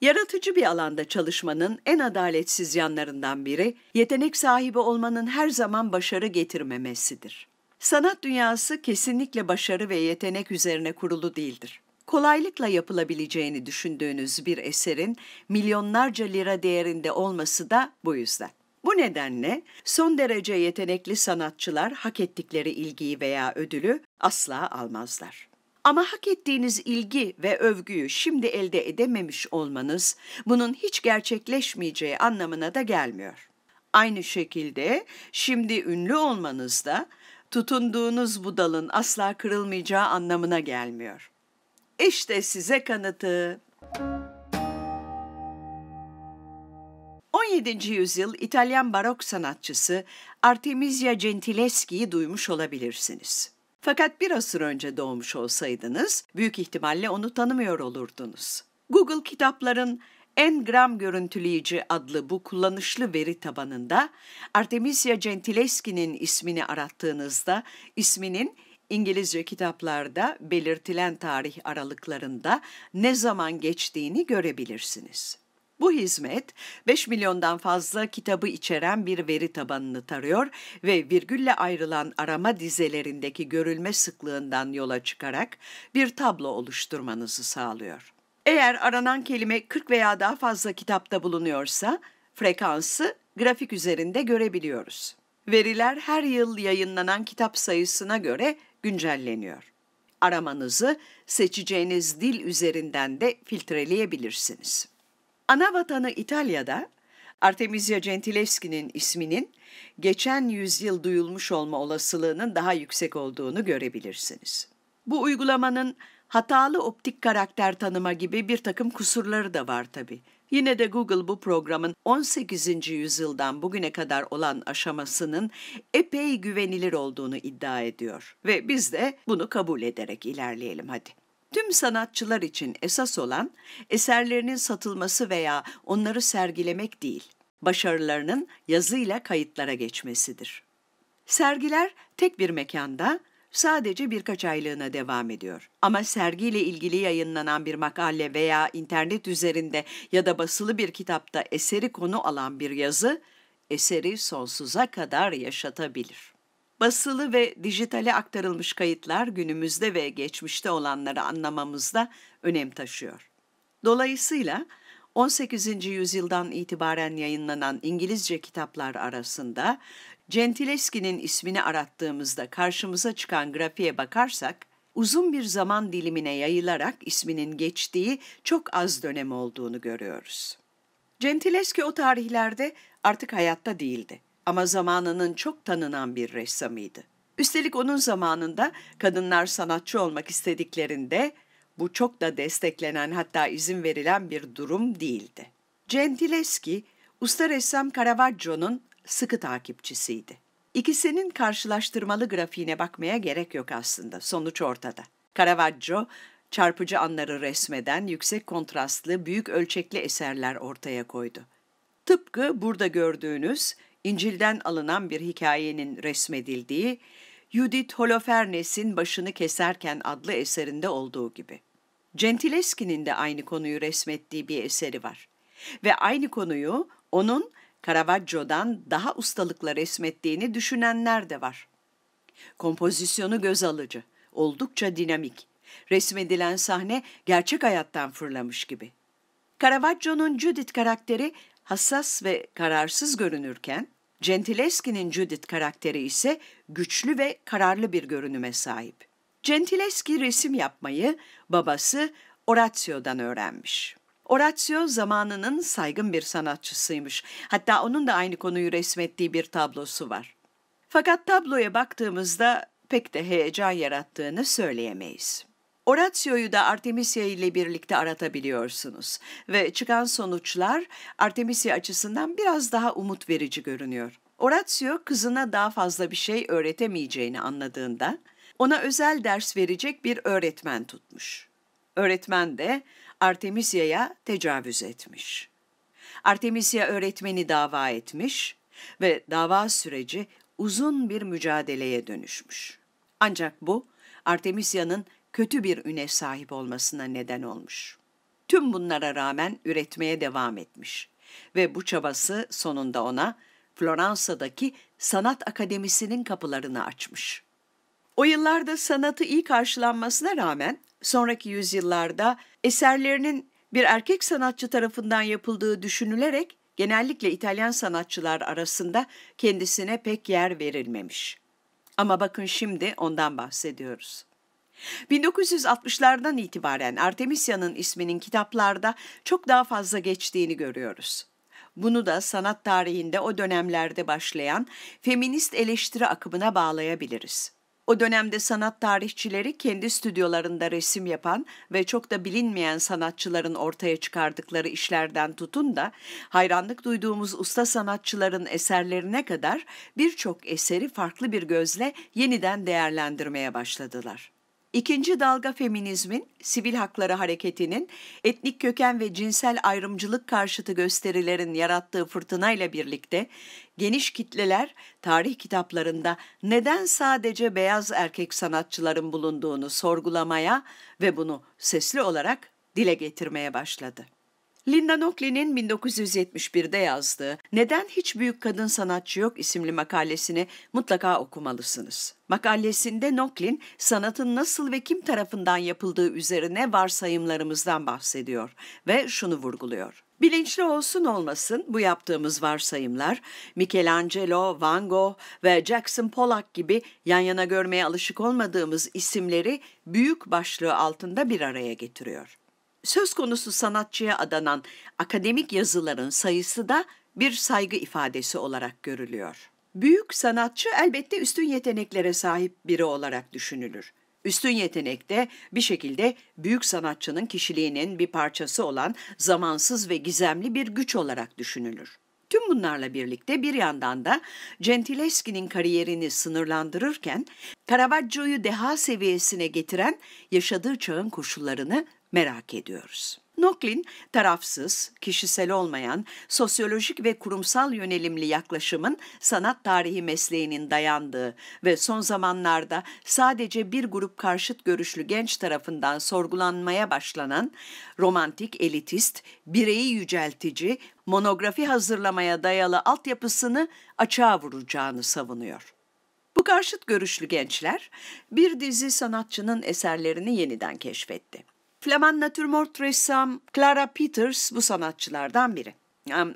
Yaratıcı bir alanda çalışmanın en adaletsiz yanlarından biri, yetenek sahibi olmanın her zaman başarı getirmemesidir. Sanat dünyası kesinlikle başarı ve yetenek üzerine kurulu değildir. Kolaylıkla yapılabileceğini düşündüğünüz bir eserin milyonlarca lira değerinde olması da bu yüzden. Bu nedenle son derece yetenekli sanatçılar hak ettikleri ilgiyi veya ödülü asla almazlar. Ama hak ettiğiniz ilgi ve övgüyü şimdi elde edememiş olmanız bunun hiç gerçekleşmeyeceği anlamına da gelmiyor. Aynı şekilde şimdi ünlü olmanız da tutunduğunuz bu dalın asla kırılmayacağı anlamına gelmiyor. İşte size kanıtı. 17. yüzyıl İtalyan barok sanatçısı Artemisia Gentileschi'yi duymuş olabilirsiniz. Fakat bir asır önce doğmuş olsaydınız büyük ihtimalle onu tanımıyor olurdunuz. Google kitapların Engram Görüntüleyici adlı bu kullanışlı veri tabanında Artemisia Gentileschi'nin ismini arattığınızda isminin İngilizce kitaplarda belirtilen tarih aralıklarında ne zaman geçtiğini görebilirsiniz. Bu hizmet 5 milyondan fazla kitabı içeren bir veri tabanını tarıyor ve virgülle ayrılan arama dizelerindeki görülme sıklığından yola çıkarak bir tablo oluşturmanızı sağlıyor. Eğer aranan kelime 40 veya daha fazla kitapta bulunuyorsa frekansı grafik üzerinde görebiliyoruz. Veriler her yıl yayınlanan kitap sayısına göre güncelleniyor. Aramanızı seçeceğiniz dil üzerinden de filtreleyebilirsiniz. Ana vatanı İtalya'da Artemisia Gentileschi'nin isminin geçen yüzyıl duyulmuş olma olasılığının daha yüksek olduğunu görebilirsiniz. Bu uygulamanın hatalı optik karakter tanıma gibi bir takım kusurları da var tabi. Yine de Google bu programın 18. yüzyıldan bugüne kadar olan aşamasının epey güvenilir olduğunu iddia ediyor. Ve biz de bunu kabul ederek ilerleyelim hadi. Tüm sanatçılar için esas olan eserlerinin satılması veya onları sergilemek değil, başarılarının yazıyla kayıtlara geçmesidir. Sergiler tek bir mekanda sadece birkaç aylığına devam ediyor. Ama sergiyle ilgili yayınlanan bir makale veya internet üzerinde ya da basılı bir kitapta eseri konu alan bir yazı, eseri sonsuza kadar yaşatabilir basılı ve dijitale aktarılmış kayıtlar günümüzde ve geçmişte olanları anlamamızda önem taşıyor. Dolayısıyla 18. yüzyıldan itibaren yayınlanan İngilizce kitaplar arasında Gentileschi'nin ismini arattığımızda karşımıza çıkan grafiğe bakarsak, uzun bir zaman dilimine yayılarak isminin geçtiği çok az dönem olduğunu görüyoruz. Gentileschi o tarihlerde artık hayatta değildi ama zamanının çok tanınan bir ressamıydı. Üstelik onun zamanında kadınlar sanatçı olmak istediklerinde bu çok da desteklenen hatta izin verilen bir durum değildi. Gentileschi, usta ressam Caravaggio'nun sıkı takipçisiydi. İkisinin karşılaştırmalı grafiğine bakmaya gerek yok aslında, sonuç ortada. Caravaggio, çarpıcı anları resmeden yüksek kontrastlı, büyük ölçekli eserler ortaya koydu. Tıpkı burada gördüğünüz İncil'den alınan bir hikayenin resmedildiği Judith Holofernes'in Başını Keserken adlı eserinde olduğu gibi. Gentileschi'nin de aynı konuyu resmettiği bir eseri var. Ve aynı konuyu onun Caravaggio'dan daha ustalıkla resmettiğini düşünenler de var. Kompozisyonu göz alıcı, oldukça dinamik. Resmedilen sahne gerçek hayattan fırlamış gibi. Caravaggio'nun Judith karakteri hassas ve kararsız görünürken, Gentileschi'nin Judith karakteri ise güçlü ve kararlı bir görünüme sahip. Gentileschi resim yapmayı babası Orazio'dan öğrenmiş. Orazio zamanının saygın bir sanatçısıymış. Hatta onun da aynı konuyu resmettiği bir tablosu var. Fakat tabloya baktığımızda pek de heyecan yarattığını söyleyemeyiz. Horatio'yu da Artemisia ile birlikte aratabiliyorsunuz ve çıkan sonuçlar Artemisia açısından biraz daha umut verici görünüyor. Horatio kızına daha fazla bir şey öğretemeyeceğini anladığında ona özel ders verecek bir öğretmen tutmuş. Öğretmen de Artemisia'ya tecavüz etmiş. Artemisia öğretmeni dava etmiş ve dava süreci uzun bir mücadeleye dönüşmüş. Ancak bu Artemisia'nın kötü bir üne sahip olmasına neden olmuş. Tüm bunlara rağmen üretmeye devam etmiş ve bu çabası sonunda ona Floransa'daki Sanat Akademisi'nin kapılarını açmış. O yıllarda sanatı iyi karşılanmasına rağmen sonraki yüzyıllarda eserlerinin bir erkek sanatçı tarafından yapıldığı düşünülerek genellikle İtalyan sanatçılar arasında kendisine pek yer verilmemiş. Ama bakın şimdi ondan bahsediyoruz. 1960'lardan itibaren Artemisia'nın isminin kitaplarda çok daha fazla geçtiğini görüyoruz. Bunu da sanat tarihinde o dönemlerde başlayan feminist eleştiri akımına bağlayabiliriz. O dönemde sanat tarihçileri kendi stüdyolarında resim yapan ve çok da bilinmeyen sanatçıların ortaya çıkardıkları işlerden tutun da hayranlık duyduğumuz usta sanatçıların eserlerine kadar birçok eseri farklı bir gözle yeniden değerlendirmeye başladılar. İkinci dalga feminizmin, sivil hakları hareketinin, etnik köken ve cinsel ayrımcılık karşıtı gösterilerin yarattığı fırtınayla birlikte geniş kitleler tarih kitaplarında neden sadece beyaz erkek sanatçıların bulunduğunu sorgulamaya ve bunu sesli olarak dile getirmeye başladı. Linda Nochlin 1971'de yazdığı Neden Hiç Büyük Kadın Sanatçı Yok isimli makalesini mutlaka okumalısınız. Makalesinde Nochlin sanatın nasıl ve kim tarafından yapıldığı üzerine varsayımlarımızdan bahsediyor ve şunu vurguluyor. Bilinçli olsun olmasın bu yaptığımız varsayımlar Michelangelo, Van Gogh ve Jackson Pollock gibi yan yana görmeye alışık olmadığımız isimleri büyük başlığı altında bir araya getiriyor söz konusu sanatçıya adanan akademik yazıların sayısı da bir saygı ifadesi olarak görülüyor. Büyük sanatçı elbette üstün yeteneklere sahip biri olarak düşünülür. Üstün yetenek de bir şekilde büyük sanatçının kişiliğinin bir parçası olan zamansız ve gizemli bir güç olarak düşünülür. Tüm bunlarla birlikte bir yandan da Gentileschi'nin kariyerini sınırlandırırken Caravaggio'yu deha seviyesine getiren yaşadığı çağın koşullarını merak ediyoruz. Noklin, tarafsız, kişisel olmayan, sosyolojik ve kurumsal yönelimli yaklaşımın sanat tarihi mesleğinin dayandığı ve son zamanlarda sadece bir grup karşıt görüşlü genç tarafından sorgulanmaya başlanan romantik, elitist, bireyi yüceltici, monografi hazırlamaya dayalı altyapısını açığa vuracağını savunuyor. Bu karşıt görüşlü gençler bir dizi sanatçının eserlerini yeniden keşfetti. Flaman natürmort ressam Clara Peters bu sanatçılardan biri.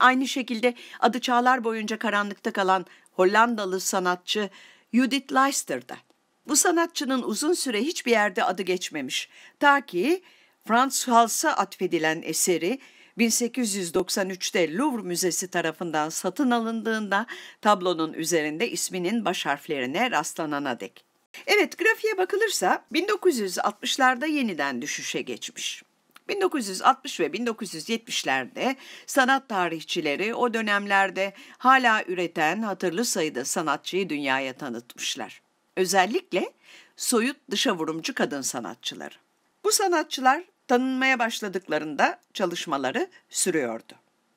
Aynı şekilde adı çağlar boyunca karanlıkta kalan Hollandalı sanatçı Judith Leister Bu sanatçının uzun süre hiçbir yerde adı geçmemiş. Ta ki Franz Hals'a atfedilen eseri 1893'te Louvre Müzesi tarafından satın alındığında tablonun üzerinde isminin baş harflerine rastlanana dek. Evet grafiğe bakılırsa 1960'larda yeniden düşüşe geçmiş. 1960 ve 1970'lerde sanat tarihçileri o dönemlerde hala üreten hatırlı sayıda sanatçıyı dünyaya tanıtmışlar. Özellikle soyut dışa vurumcu kadın sanatçıları. Bu sanatçılar tanınmaya başladıklarında çalışmaları sürüyordu.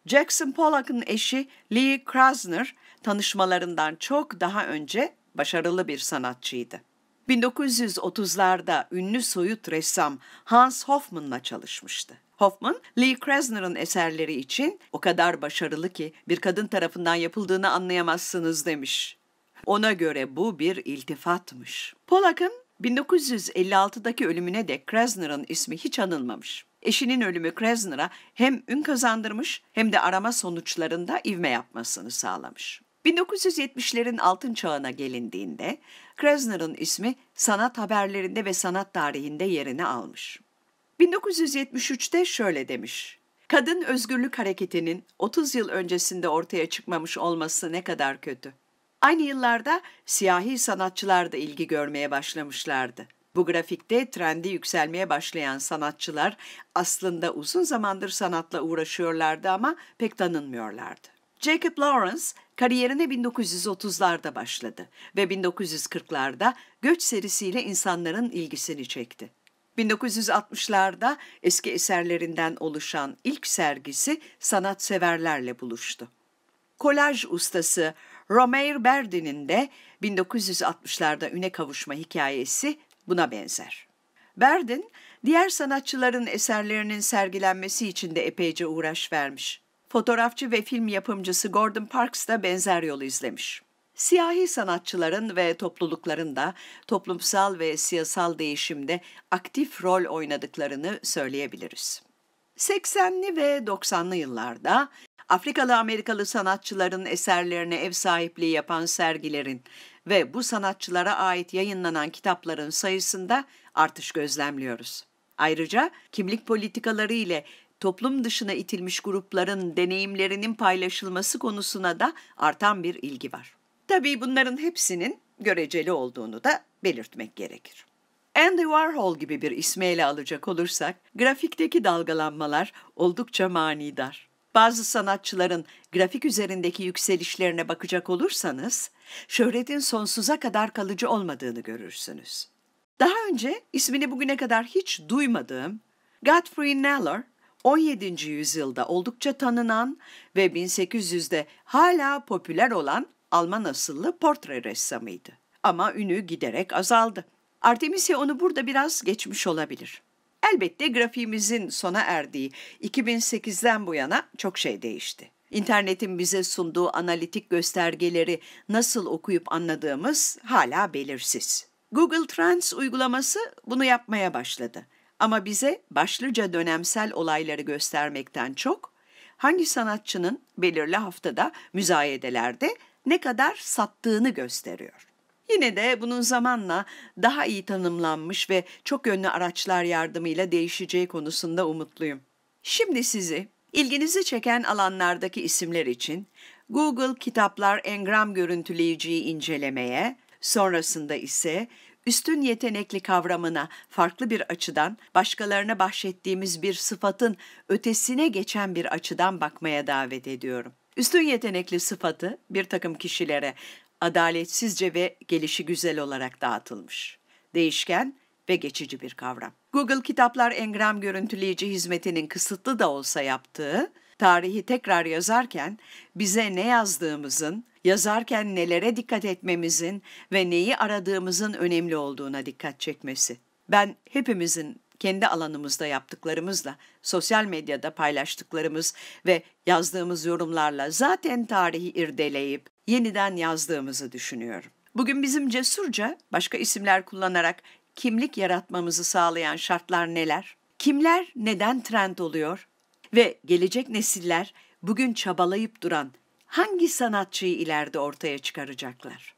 Jackson Pollock'ın eşi Lee Krasner tanışmalarından çok daha önce başarılı bir sanatçıydı. 1930'larda ünlü soyut ressam Hans Hofmann'la çalışmıştı. Hoffman, Lee Krasner'ın eserleri için o kadar başarılı ki bir kadın tarafından yapıldığını anlayamazsınız demiş. Ona göre bu bir iltifatmış. Polak'ın 1956'daki ölümüne de Krasner'ın ismi hiç anılmamış. Eşinin ölümü Krasner'a hem ün kazandırmış hem de arama sonuçlarında ivme yapmasını sağlamış. 1970'lerin altın çağına gelindiğinde Krasner'ın ismi sanat haberlerinde ve sanat tarihinde yerini almış. 1973'te şöyle demiş. Kadın özgürlük hareketinin 30 yıl öncesinde ortaya çıkmamış olması ne kadar kötü. Aynı yıllarda siyahi sanatçılar da ilgi görmeye başlamışlardı. Bu grafikte trendi yükselmeye başlayan sanatçılar aslında uzun zamandır sanatla uğraşıyorlardı ama pek tanınmıyorlardı. Jacob Lawrence kariyerine 1930'larda başladı ve 1940'larda Göç serisiyle insanların ilgisini çekti. 1960'larda eski eserlerinden oluşan ilk sergisi sanatseverlerle buluştu. Kolaj ustası Romair Berdi'nin de 1960'larda üne kavuşma hikayesi buna benzer. Berdin, diğer sanatçıların eserlerinin sergilenmesi için de epeyce uğraş vermiş. Fotoğrafçı ve film yapımcısı Gordon Parks da benzer yolu izlemiş. Siyahi sanatçıların ve toplulukların da toplumsal ve siyasal değişimde aktif rol oynadıklarını söyleyebiliriz. 80'li ve 90'lı yıllarda Afrikalı Amerikalı sanatçıların eserlerine ev sahipliği yapan sergilerin ve bu sanatçılara ait yayınlanan kitapların sayısında artış gözlemliyoruz. Ayrıca kimlik politikaları ile toplum dışına itilmiş grupların deneyimlerinin paylaşılması konusuna da artan bir ilgi var. Tabii bunların hepsinin göreceli olduğunu da belirtmek gerekir. Andy Warhol gibi bir ismi ele alacak olursak, grafikteki dalgalanmalar oldukça manidar. Bazı sanatçıların grafik üzerindeki yükselişlerine bakacak olursanız, şöhretin sonsuza kadar kalıcı olmadığını görürsünüz. Daha önce ismini bugüne kadar hiç duymadığım Godfrey Naylor 17. yüzyılda oldukça tanınan ve 1800'de hala popüler olan Alman asıllı portre ressamıydı. Ama ünü giderek azaldı. Artemisia onu burada biraz geçmiş olabilir. Elbette grafiğimizin sona erdiği 2008'den bu yana çok şey değişti. İnternetin bize sunduğu analitik göstergeleri nasıl okuyup anladığımız hala belirsiz. Google Trends uygulaması bunu yapmaya başladı. Ama bize başlıca dönemsel olayları göstermekten çok, hangi sanatçının belirli haftada müzayedelerde ne kadar sattığını gösteriyor. Yine de bunun zamanla daha iyi tanımlanmış ve çok yönlü araçlar yardımıyla değişeceği konusunda umutluyum. Şimdi sizi ilginizi çeken alanlardaki isimler için Google kitaplar engram Görüntüleyici'yi incelemeye, sonrasında ise üstün yetenekli kavramına farklı bir açıdan, başkalarına bahşettiğimiz bir sıfatın ötesine geçen bir açıdan bakmaya davet ediyorum. Üstün yetenekli sıfatı bir takım kişilere adaletsizce ve gelişi güzel olarak dağıtılmış. Değişken ve geçici bir kavram. Google kitaplar engram görüntüleyici hizmetinin kısıtlı da olsa yaptığı tarihi tekrar yazarken bize ne yazdığımızın, yazarken nelere dikkat etmemizin ve neyi aradığımızın önemli olduğuna dikkat çekmesi. Ben hepimizin kendi alanımızda yaptıklarımızla, sosyal medyada paylaştıklarımız ve yazdığımız yorumlarla zaten tarihi irdeleyip yeniden yazdığımızı düşünüyorum. Bugün bizim cesurca başka isimler kullanarak kimlik yaratmamızı sağlayan şartlar neler? Kimler neden trend oluyor? Ve gelecek nesiller bugün çabalayıp duran hangi sanatçıyı ileride ortaya çıkaracaklar?